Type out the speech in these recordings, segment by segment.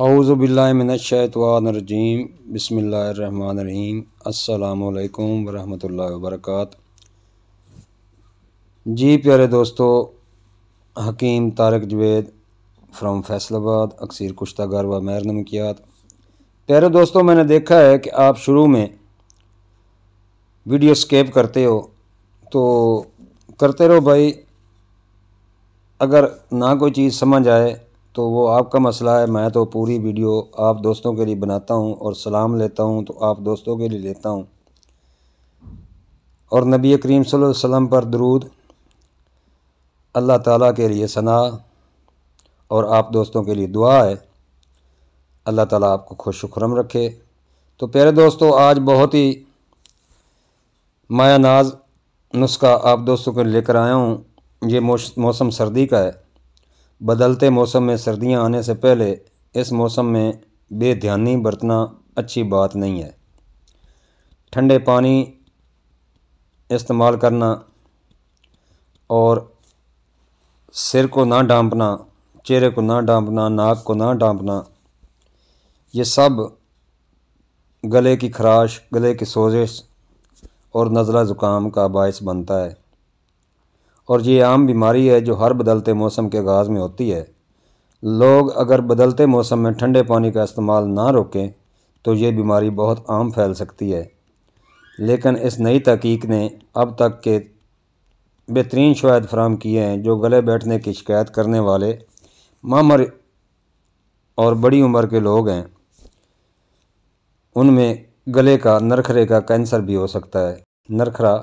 अवज़बिल्लाशतवानरजीम बसमीम अल्लाम वरहमल वर्क जी प्यारे दोस्तों हकीम तारक जवेद फ्राम फैसलाबाद अक्सर कुश्तागार व मैर नमकियात प्यारे दोस्तों मैंने देखा है कि आप शुरू में वीडियो स्केप करते हो तो करते रहो भाई अगर ना कोई चीज़ समझ आए तो वो आपका मसला है मैं तो पूरी वीडियो आप दोस्तों के लिए बनाता हूँ और सलाम लेता हूँ तो आप दोस्तों के लिए लेता हूँ और नबी करीम वसल्लम पर दरूद अल्लाह ताला के लिए सना और आप दोस्तों के लिए दुआ है अल्लाह ताला आपको खुश खुरम रखे तो प्यारे दोस्तों आज बहुत ही माया नाज नुस्खा आप दोस्तों के लेकर आया हूँ ये मौसम सर्दी का है बदलते मौसम में सर्दियाँ आने से पहले इस मौसम में बेध्यानी बरतना अच्छी बात नहीं है ठंडे पानी इस्तेमाल करना और सिर को ना डांपना चेहरे को ना डांपना नाक को ना डांपना ये सब गले की खराश गले की सोजिश और नज़ला ज़ुकाम का बायस बनता है और ये आम बीमारी है जो हर बदलते मौसम के आगाज़ में होती है लोग अगर बदलते मौसम में ठंडे पानी का इस्तेमाल ना रोकें तो ये बीमारी बहुत आम फैल सकती है लेकिन इस नई तहकीक ने अब तक के बेहतरीन शवाद फ्राहम किए हैं जो गले बैठने की शिकायत करने वाले मामर और बड़ी उम्र के लोग हैं उनमें गले का नरखरे का कैंसर भी हो सकता है नरखरा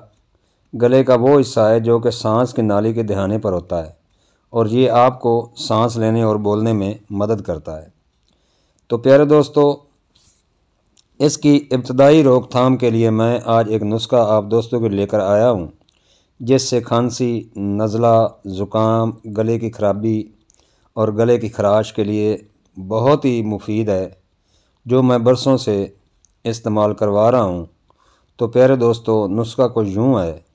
गले का वो हिस्सा है जो कि सांस की नाली के दहाने पर होता है और ये आपको सांस लेने और बोलने में मदद करता है तो प्यारे दोस्तों इसकी इब्तदाई रोकथाम के लिए मैं आज एक नुस्खा आप दोस्तों के लेकर आया हूँ जिससे खांसी नज़ला ज़ुकाम गले की खराबी और गले की खराश के लिए बहुत ही मुफीद है जो मैं बरसों से इस्तेमाल करवा रहा हूँ तो प्यारे दोस्तों नुस्खा को यूँ है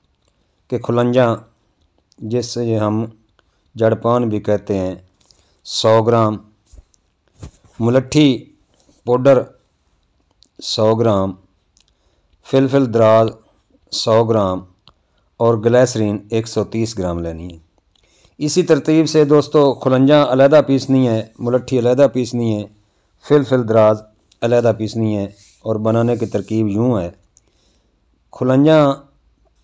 के खुलंजा जिससे हम जड़पान भी कहते हैं सौ ग्राम मुलट्ठी पाउडर सौ ग्राम फिलफिल दराज सौ ग्राम और ग्लैसरीन 130 ग्राम लेनी है इसी तरतीब से दोस्तों खुलंजा अलहदा पीसनी है मुलट्ठी अलहदा पीसनी है फिलफिल दराज अलहदा पीसनी है और बनाने की तरकीब यूँ है खुलंजा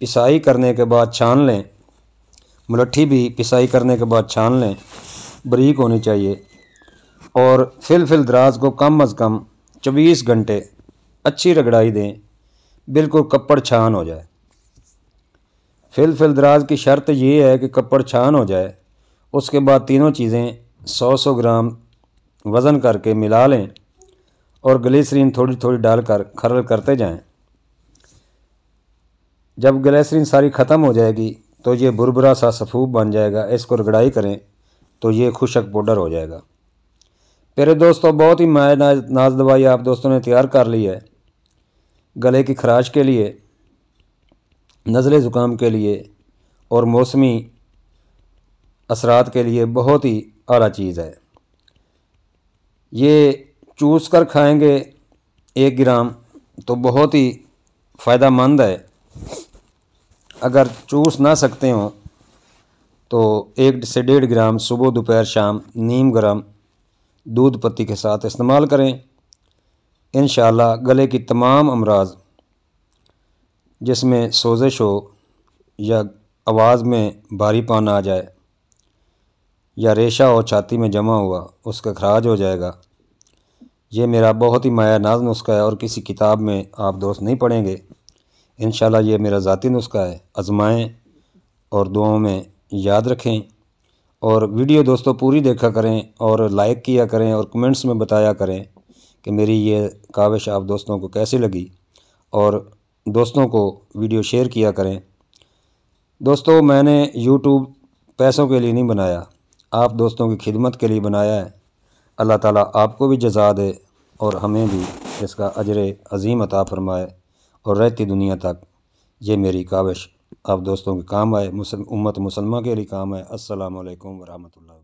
पिसाई करने के बाद छान लें मुलट्ठी भी पिसाई करने के बाद छान लें बरीक होनी चाहिए और फिल फिल दराज को कम अज़ कम चौबीस घंटे अच्छी रगड़ाई दें बिल्कुल कपड़ छान हो जाए फिल फिल दराज की शर्त ये है कि कपड़ छान हो जाए उसके बाद तीनों चीज़ें सौ सौ ग्राम वज़न करके मिला लें और ग्लिसरीन थोड़ी थोड़ी डालकर खरल करते जाएं जब ग्लेसरीन सारी ख़त्म हो जाएगी तो ये भुरभुरा सा सफूब बन जाएगा इसको रगड़ाई करें तो ये खुशक पाउडर हो जाएगा मेरे दोस्तों बहुत ही माय नाज दवाई आप दोस्तों ने तैयार कर ली है गले की खराश के लिए नज़ले ज़ुकाम के लिए और मौसमी असरात के लिए बहुत ही आला चीज़ है ये चूस कर खाएँगे एक ग्राम तो बहुत ही फ़ायदा मंद है अगर चूस ना सकते हों तो एक से डेढ़ ग्राम सुबह दोपहर शाम नीम ग्राम दूध पत्ती के साथ इस्तेमाल करें इन गले की तमाम अमराज जिसमें सोजिश हो या आवाज़ में भारी पान आ जाए या रेशा हो छाती में जमा हुआ उसका खराज हो जाएगा ये मेरा बहुत ही माया नाज नुस्खा है और किसी किताब में आप दोस्त नहीं पढ़ेंगे इन ये मेरा ज़ाती नुस्खा है आजमाएँ और दुआओं में याद रखें और वीडियो दोस्तों पूरी देखा करें और लाइक किया करें और कमेंट्स में बताया करें कि मेरी ये काविश आप दोस्तों को कैसी लगी और दोस्तों को वीडियो शेयर किया करें दोस्तों मैंने यूट्यूब पैसों के लिए नहीं बनाया आप दोस्तों की खिदमत के लिए बनाया है अल्लाह ताला आपको भी जजा दे और हमें भी इसका अजर अजीम अता फरमाए और रहती दुनिया तक ये मेरी काविश आप दोस्तों के काम आए मुसल उम्मत मुसलमा के लिए काम आए असलकम वरहमल